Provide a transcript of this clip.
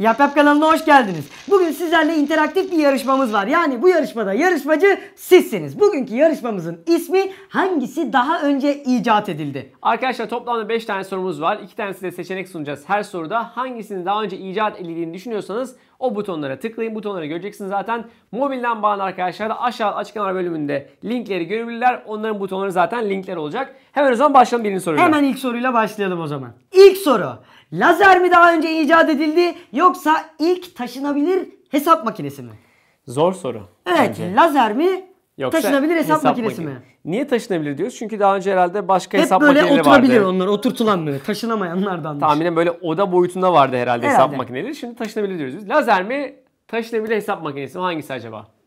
Yap Yap kanalına hoş geldiniz. Bugün sizlerle interaktif bir yarışmamız var. Yani bu yarışmada yarışmacı sizsiniz. Bugünkü yarışmamızın ismi hangisi daha önce icat edildi? Arkadaşlar toplamda 5 tane sorumuz var. 2 tanesi de seçenek sunacağız her soruda. hangisini daha önce icat edildiğini düşünüyorsanız o butonlara tıklayın. Butonları göreceksiniz zaten. Mobilden bağlı arkadaşlar da aşağı açıklamalar bölümünde linkleri görebilirler. Onların butonları zaten linkler olacak. Hemen o zaman başlayalım birinci soruyla. Hemen ilk soruyla başlayalım o zaman. İlk soru. Lazer mi daha önce icat edildi yoksa ilk taşınabilir hesap makinesi mi? Zor soru. Evet bence. lazer mi Yoksa taşınabilir hesap, hesap makinesi makine. mi? Niye taşınabilir diyoruz? Çünkü daha önce herhalde başka Hep hesap makineleri vardı. Hep böyle oturabilir onlar. Oturtulan böyle. Taşınamayanlardan. Tahminen böyle oda boyutunda vardı herhalde, herhalde. hesap makineleri. Şimdi taşınabilir diyoruz biz. Lazer mi? Taşınabilir hesap makinesi mi? Hangisi acaba?